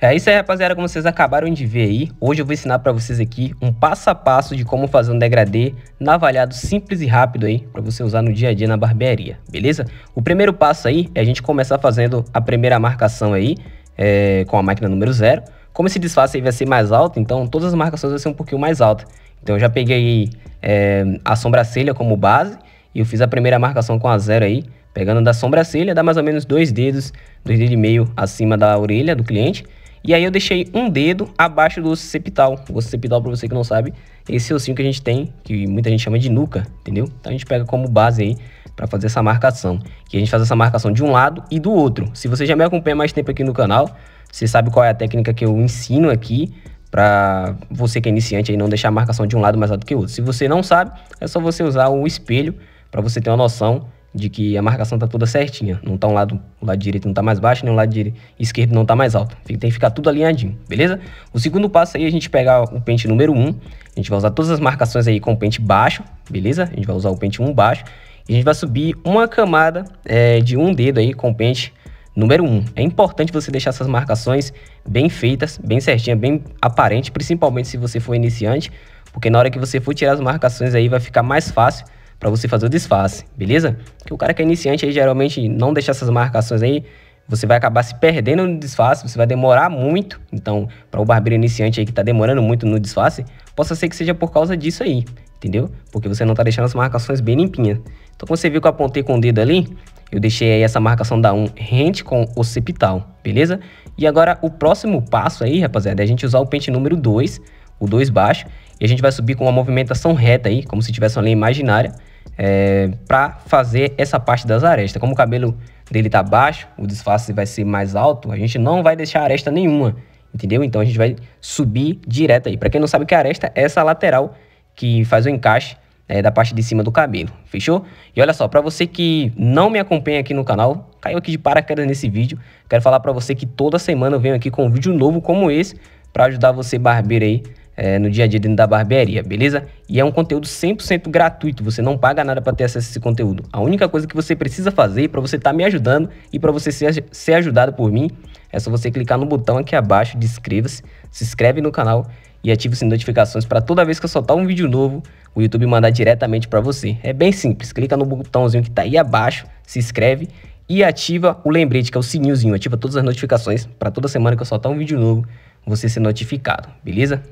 É isso aí, rapaziada, como vocês acabaram de ver aí, hoje eu vou ensinar para vocês aqui um passo a passo de como fazer um degradê navalhado simples e rápido aí para você usar no dia a dia na barbearia, beleza? O primeiro passo aí é a gente começar fazendo a primeira marcação aí é, com a máquina número zero. Como esse disfarce aí vai ser mais alto, então todas as marcações vão ser um pouquinho mais altas. Então eu já peguei é, a sobrancelha como base e eu fiz a primeira marcação com a zero aí, pegando da sobrancelha, dá mais ou menos dois dedos, dois dedos e meio acima da orelha do cliente. E aí eu deixei um dedo abaixo do osso septal. O osso septal, para você que não sabe, esse ossinho que a gente tem, que muita gente chama de nuca, entendeu? Então a gente pega como base aí para fazer essa marcação. Que a gente faz essa marcação de um lado e do outro. Se você já me acompanha mais tempo aqui no canal, você sabe qual é a técnica que eu ensino aqui para você que é iniciante aí não deixar a marcação de um lado mais alto que o outro. Se você não sabe, é só você usar o espelho para você ter uma noção de que a marcação tá toda certinha. Não tá um lado, o lado direito não tá mais baixo, nem o lado esquerdo não tá mais alto. Tem que ficar tudo alinhadinho, beleza? O segundo passo aí é a gente pegar o pente número 1, a gente vai usar todas as marcações aí com o pente baixo, beleza? A gente vai usar o pente 1 baixo e a gente vai subir uma camada é, de um dedo aí com o pente Número 1, um, é importante você deixar essas marcações bem feitas, bem certinha, bem aparente, principalmente se você for iniciante, porque na hora que você for tirar as marcações aí vai ficar mais fácil para você fazer o desfase, beleza? Porque o cara que é iniciante aí geralmente não deixa essas marcações aí, você vai acabar se perdendo no desfase, você vai demorar muito. Então, para o barbeiro iniciante aí que está demorando muito no desfase, possa ser que seja por causa disso aí, entendeu? Porque você não está deixando as marcações bem limpinhas. Então, como você viu que eu apontei com o dedo ali, eu deixei aí essa marcação da 1 rente com o occipital, beleza? E agora, o próximo passo aí, rapaziada, é a gente usar o pente número 2, o 2 baixo, e a gente vai subir com uma movimentação reta aí, como se tivesse uma linha imaginária, é, para fazer essa parte das arestas. Como o cabelo dele tá baixo, o disfarce vai ser mais alto, a gente não vai deixar aresta nenhuma, entendeu? Então a gente vai subir direto aí. Para quem não sabe o que é aresta, é essa lateral que faz o encaixe é, da parte de cima do cabelo, fechou? E olha só, para você que não me acompanha aqui no canal, caiu aqui de paraquedas nesse vídeo, quero falar para você que toda semana eu venho aqui com um vídeo novo como esse para ajudar você barbeiro aí é, no dia a dia dentro da barbearia, beleza? E é um conteúdo 100% gratuito, você não paga nada para ter acesso a esse conteúdo. A única coisa que você precisa fazer para você estar tá me ajudando e para você ser, ser ajudado por mim é só você clicar no botão aqui abaixo de inscreva-se, se inscreve no canal e ative as notificações para toda vez que eu soltar um vídeo novo, o YouTube mandar diretamente para você. É bem simples, clica no botãozinho que está aí abaixo, se inscreve e ativa o lembrete, que é o sininhozinho. Ativa todas as notificações para toda semana que eu soltar um vídeo novo, você ser notificado, beleza?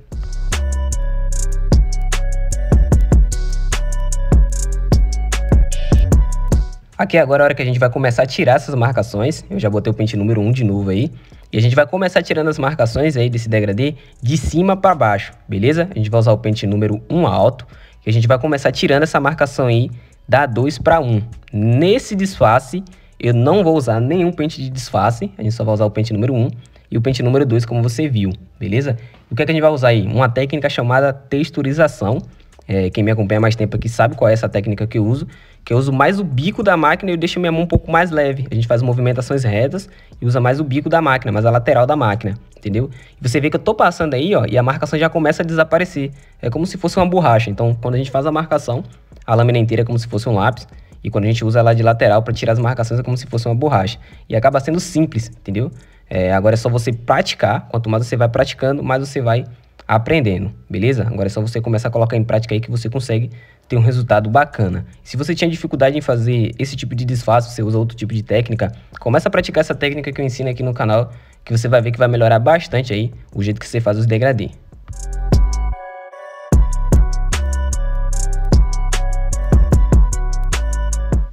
Aqui é agora é a hora que a gente vai começar a tirar essas marcações. Eu já botei o pente número 1 de novo aí. E a gente vai começar tirando as marcações aí desse degradê de cima para baixo, beleza? A gente vai usar o pente número 1 alto. E a gente vai começar tirando essa marcação aí da 2 para 1. Nesse disfarce, eu não vou usar nenhum pente de disfarce, a gente só vai usar o pente número 1 e o pente número 2, como você viu, beleza? O que, é que a gente vai usar aí? Uma técnica chamada texturização. É, quem me acompanha mais tempo aqui sabe qual é essa técnica que eu uso, que eu uso mais o bico da máquina e eu deixo minha mão um pouco mais leve. A gente faz movimentações retas e usa mais o bico da máquina, mais a lateral da máquina, entendeu? E você vê que eu tô passando aí, ó, e a marcação já começa a desaparecer. É como se fosse uma borracha. Então, quando a gente faz a marcação, a lâmina inteira é como se fosse um lápis, e quando a gente usa ela de lateral para tirar as marcações é como se fosse uma borracha. E acaba sendo simples, entendeu? É, agora é só você praticar. Quanto mais você vai praticando, mais você vai aprendendo, beleza? Agora é só você começar a colocar em prática aí que você consegue ter um resultado bacana. Se você tinha dificuldade em fazer esse tipo de disfarce, você usa outro tipo de técnica, começa a praticar essa técnica que eu ensino aqui no canal, que você vai ver que vai melhorar bastante aí o jeito que você faz os degradê.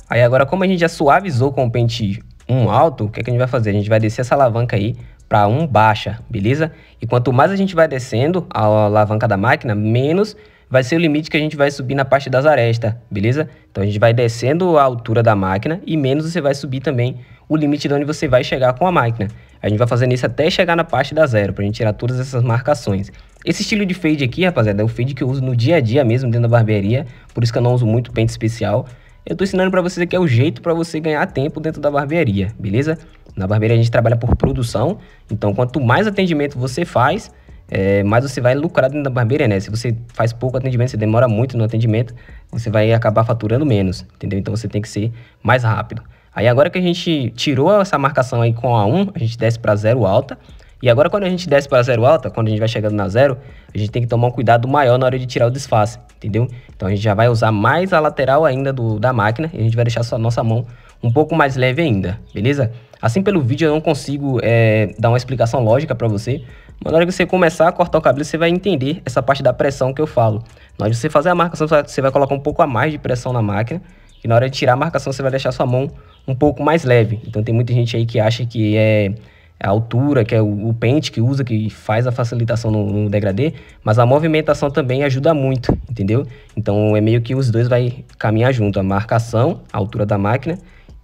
Aí agora, como a gente já suavizou com o pente 1 alto, o que, é que a gente vai fazer? A gente vai descer essa alavanca aí para 1 baixa, beleza? E quanto mais a gente vai descendo a alavanca da máquina, menos vai ser o limite que a gente vai subir na parte das arestas, beleza? Então a gente vai descendo a altura da máquina e menos você vai subir também o limite de onde você vai chegar com a máquina. A gente vai fazendo isso até chegar na parte da zero, pra gente tirar todas essas marcações. Esse estilo de fade aqui, rapaziada, é o fade que eu uso no dia a dia mesmo dentro da barbearia, por isso que eu não uso muito pente especial eu tô ensinando para vocês aqui é o jeito para você ganhar tempo dentro da barbearia, beleza? Na barbearia a gente trabalha por produção, então quanto mais atendimento você faz, é, mais você vai lucrar dentro da barbearia, né? Se você faz pouco atendimento, você demora muito no atendimento, você vai acabar faturando menos, entendeu? Então você tem que ser mais rápido. Aí agora que a gente tirou essa marcação aí com a 1, a gente desce para zero alta, e agora, quando a gente desce para zero alta, quando a gente vai chegando na zero, a gente tem que tomar um cuidado maior na hora de tirar o disfarce, entendeu? Então a gente já vai usar mais a lateral ainda do, da máquina e a gente vai deixar a nossa mão um pouco mais leve ainda, beleza? Assim pelo vídeo eu não consigo é, dar uma explicação lógica para você, mas na hora que você começar a cortar o cabelo, você vai entender essa parte da pressão que eu falo. Na hora de você fazer a marcação, você vai colocar um pouco a mais de pressão na máquina, e na hora de tirar a marcação, você vai deixar sua mão um pouco mais leve. Então tem muita gente aí que acha que é é a altura, que é o, o pente que usa, que faz a facilitação no, no, degradê, mas a movimentação também ajuda muito, entendeu? Então é meio que os dois vai caminhar junto, a marcação, a altura da máquina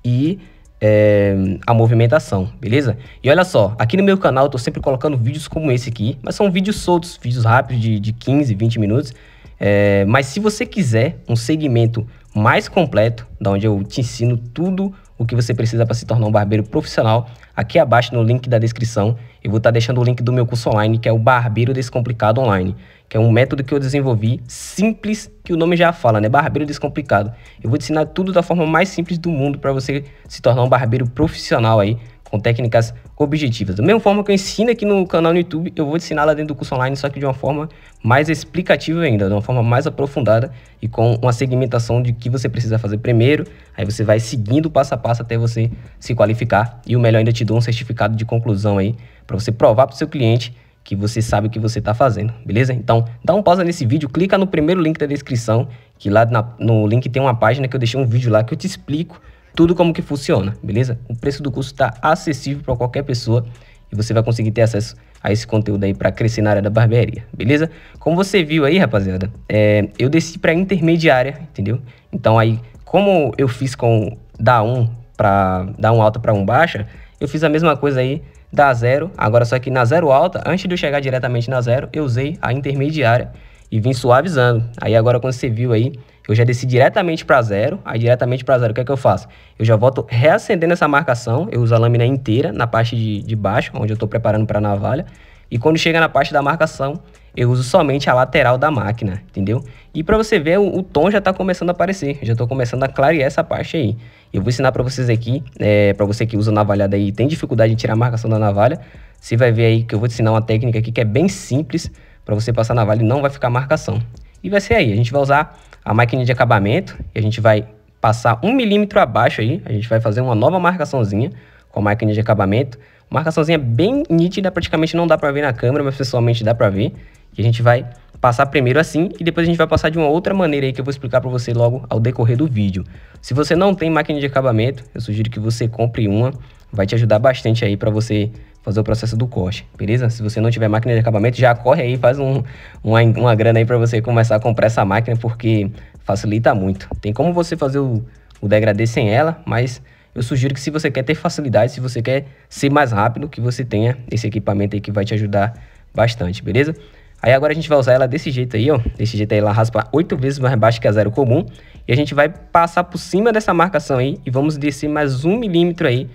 e é, a movimentação, beleza? E olha só, aqui no meu canal eu tô sempre colocando vídeos como esse aqui, mas são vídeos soltos, vídeos rápidos de, de 15, 20 minutos, é, mas se você quiser um segmento mais completo, da onde eu te ensino tudo o que você precisa para se tornar um barbeiro profissional, Aqui abaixo no link da descrição eu vou estar tá deixando o link do meu curso online, que é o Barbeiro Descomplicado Online, que é um método que eu desenvolvi simples, que o nome já fala, né? Barbeiro Descomplicado. Eu vou te ensinar tudo da forma mais simples do mundo para você se tornar um barbeiro profissional aí, com técnicas objetivas. Da mesma forma que eu ensino aqui no canal no YouTube, eu vou ensinar lá dentro do curso online, só que de uma forma mais explicativa ainda, de uma forma mais aprofundada e com uma segmentação de que você precisa fazer primeiro, aí você vai seguindo passo a passo até você se qualificar e o melhor ainda te dou um certificado de conclusão aí para você provar para o seu cliente que você sabe o que você está fazendo, beleza? Então, dá um pausa nesse vídeo, clica no primeiro link da descrição, que lá na, no link tem uma página que eu deixei um vídeo lá que eu te explico tudo como que funciona, beleza? O preço do curso está acessível para qualquer pessoa e você vai conseguir ter acesso a esse conteúdo aí para crescer na área da barbearia, beleza? Como você viu aí, rapaziada, é, eu desci para intermediária, entendeu? Então aí, como eu fiz com da 1 para dar um alta para um baixa, eu fiz a mesma coisa aí da zero, agora só que na zero alta, antes de eu chegar diretamente na zero, eu usei a intermediária e vim suavizando. Aí agora quando você viu aí, eu já desci diretamente para zero, aí diretamente para zero, o que é que eu faço? Eu já volto reacendendo essa marcação, eu uso a lâmina inteira na parte de, de baixo, onde eu estou preparando para a navalha, e quando chega na parte da marcação, eu uso somente a lateral da máquina, entendeu? E para você ver, o, o, tom já está começando a aparecer, já estou começando a clarear essa parte aí. Eu vou ensinar para vocês aqui, é, para você que usa navalhada e tem dificuldade em tirar a marcação da navalha, você vai ver aí que eu vou te ensinar uma técnica aqui que é bem simples, para você passar na vale não vai ficar marcação. E vai ser aí, a gente vai usar a máquina de acabamento e a gente vai passar um milímetro abaixo aí, a gente vai fazer uma nova marcaçãozinha com a máquina de acabamento. Marcaçãozinha bem nítida, praticamente não dá para ver na câmera, mas pessoalmente dá para ver. E a gente vai passar primeiro assim e depois a gente vai passar de uma outra maneira aí que eu vou explicar para você logo ao decorrer do vídeo. Se você não tem máquina de acabamento, eu sugiro que você compre uma, vai te ajudar bastante aí para você fazer o processo do corte, beleza? Se você não tiver máquina de acabamento, já corre aí, faz um, uma, uma grana aí para você começar a comprar essa máquina, porque facilita muito. Tem como você fazer o, o degradê sem ela, mas eu sugiro que se você quer ter facilidade, se você quer ser mais rápido, que você tenha esse equipamento aí que vai te ajudar bastante, beleza? Aí agora a gente vai usar ela desse jeito aí, ó. Desse jeito aí, ela raspa oito vezes mais baixo que a zero comum. E a gente vai passar por cima dessa marcação aí e vamos descer mais um milímetro aí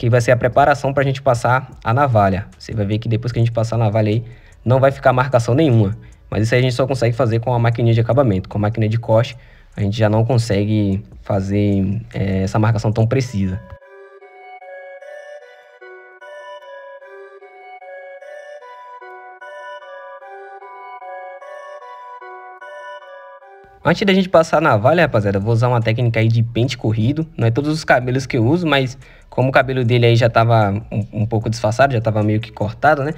que vai ser a preparação para a gente passar a navalha. Você vai ver que depois que a gente passar a navalha aí, não vai ficar marcação nenhuma. Mas isso aí a gente só consegue fazer com a maquininha de acabamento, com a máquina de corte, a gente já não consegue fazer é, essa marcação tão precisa. Antes da gente passar na valha, rapaziada, vou usar uma técnica aí de pente corrido. Não é todos os cabelos que eu uso, mas como o cabelo dele aí já tava um, um pouco disfarçado, já tava meio que cortado, né?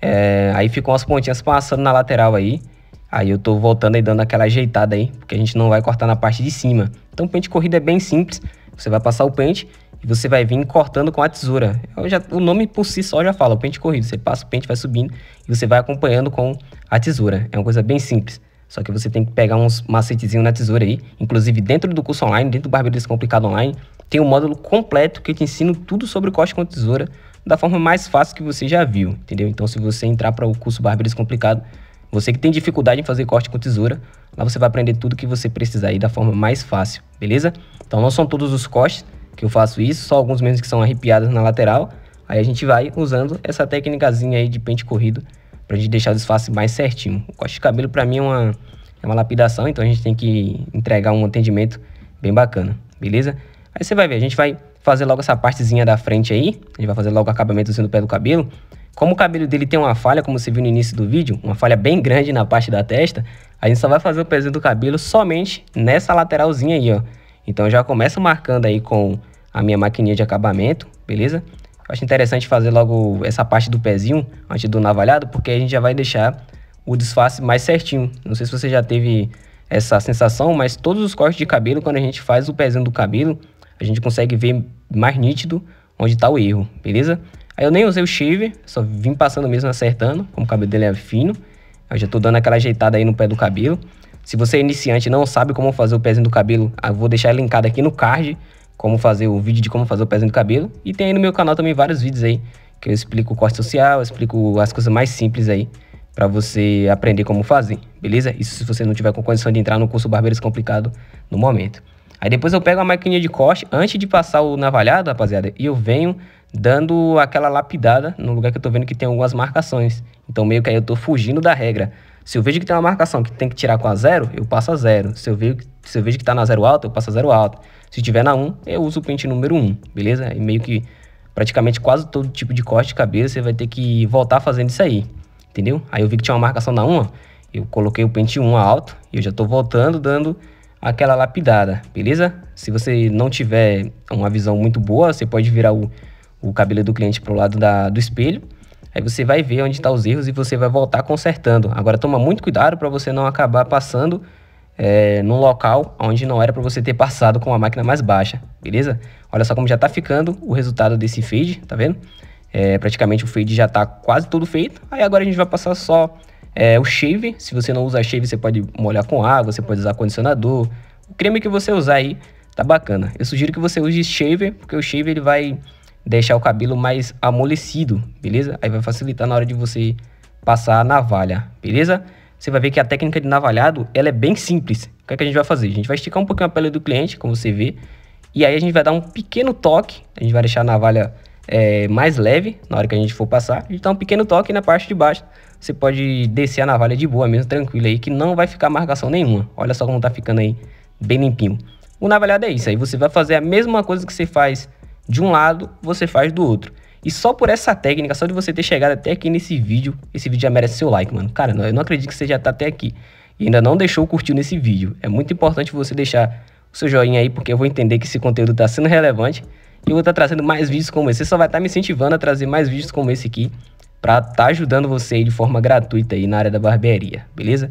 É, aí ficou umas pontinhas passando na lateral aí. Aí eu tô voltando aí dando aquela ajeitada aí, porque a gente não vai cortar na parte de cima. Então pente corrido é bem simples. Você vai passar o pente e você vai vir cortando com a tesoura. Já, o nome por si só já fala, o pente corrido. Você passa o pente, vai subindo e você vai acompanhando com a tesoura. É uma coisa bem simples. Só que você tem que pegar uns macetezinhos na tesoura aí. Inclusive, dentro do curso online, dentro do Barbeiro Descomplicado Online, tem um módulo completo que eu te ensino tudo sobre corte com tesoura da forma mais fácil que você já viu, entendeu? Então, se você entrar para o curso Barbeiro Descomplicado, você que tem dificuldade em fazer corte com tesoura, lá você vai aprender tudo que você precisar aí da forma mais fácil, beleza? Então, não são todos os cortes que eu faço isso, só alguns mesmo que são arrepiados na lateral. Aí a gente vai usando essa técnicazinha aí de pente corrido pra gente deixar o disfarce mais certinho. O corte de cabelo para mim é uma, é uma lapidação, então a gente tem que entregar um atendimento bem bacana, beleza? Aí você vai ver, a gente vai fazer logo essa partezinha da frente aí, a gente vai fazer logo o acabamentozinho do pé do cabelo. Como o cabelo dele tem uma falha, como você viu no início do vídeo, uma falha bem grande na parte da testa, a gente só vai fazer o pezinho do cabelo somente nessa lateralzinha aí, ó. Então já começo marcando aí com a minha maquininha de acabamento, beleza? acho interessante fazer logo essa parte do pezinho antes do navalhado, porque a gente já vai deixar o disfarce mais certinho. Não sei se você já teve essa sensação, mas todos os cortes de cabelo, quando a gente faz o pezinho do cabelo, a gente consegue ver mais nítido onde está o erro, beleza? Aí eu nem usei o shave, só vim passando mesmo acertando, como o cabelo dele é fino. Eu já estou dando aquela ajeitada aí no pé do cabelo. Se você é iniciante e não sabe como fazer o pezinho do cabelo, eu vou deixar linkado aqui no card como fazer o vídeo de como fazer o pezinho do cabelo. E tem aí no meu canal também vários vídeos aí que eu explico o corte social, eu explico as coisas mais simples aí para você aprender como fazer, beleza? Isso se você não tiver com condição de entrar no curso Barbeiros Complicado no momento. Aí depois eu pego a maquininha de corte antes de passar o navalhado, rapaziada, e eu venho dando aquela lapidada no lugar que eu tô vendo que tem algumas marcações. Então meio que aí eu tô fugindo da regra. Se eu vejo que tem uma marcação que tem que tirar com a zero, eu passo a zero. Se eu vejo, se eu vejo que tá na zero alta, eu passo a zero alta. Se tiver na 1, eu uso o pente número 1, beleza? E é meio que praticamente quase todo tipo de corte de cabeça, você vai ter que voltar fazendo isso aí, entendeu? Aí eu vi que tinha uma marcação na 1, eu coloquei o pente 1 alto e eu já tô voltando dando aquela lapidada, beleza? Se você não tiver uma visão muito boa, você pode virar o, o cabelo do cliente pro lado da, do espelho, aí você vai ver onde estão tá os erros e você vai voltar consertando. Agora toma muito cuidado para você não acabar passando é, num local onde não era para você ter passado com a máquina mais baixa, beleza? Olha só como já está ficando o resultado desse fade, tá vendo? É, praticamente o fade já está quase todo feito. Aí agora a gente vai passar só é, o shave. Se você não usa shave, você pode molhar com água, você pode usar condicionador. O creme que você usar aí tá bacana. Eu sugiro que você use shave, porque o shave ele vai deixar o cabelo mais amolecido, beleza? Aí vai facilitar na hora de você passar a navalha, beleza? você vai ver que a técnica de navalhado ela é bem simples. O que, é que a gente vai fazer? A gente vai esticar um pouquinho a pele do cliente, como você vê, e aí a gente vai dar um pequeno toque, a gente vai deixar a navalha é, mais leve na hora que a gente for passar, a gente dá um pequeno toque na parte de baixo. Você pode descer a navalha de boa mesmo, tranquilo aí, que não vai ficar marcação nenhuma. Olha só como tá ficando aí, bem limpinho. O navalhado é isso, aí você vai fazer a mesma coisa que você faz de um lado, você faz do outro. E só por essa técnica, só de você ter chegado até aqui nesse vídeo, esse vídeo já merece seu like, mano. Cara, eu não acredito que você já tá até aqui e ainda não deixou o curtir nesse vídeo. É muito importante você deixar o seu joinha aí, porque eu vou entender que esse conteúdo tá sendo relevante e eu vou estar tá trazendo mais vídeos como esse. Você só vai estar tá me incentivando a trazer mais vídeos como esse aqui para estar tá ajudando você aí de forma gratuita aí na área da barbearia, beleza?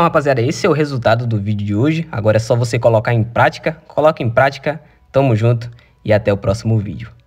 Então, rapaziada, esse é o resultado do vídeo de hoje. Agora é só você colocar em prática. Coloca em prática. Tamo junto e até o próximo vídeo.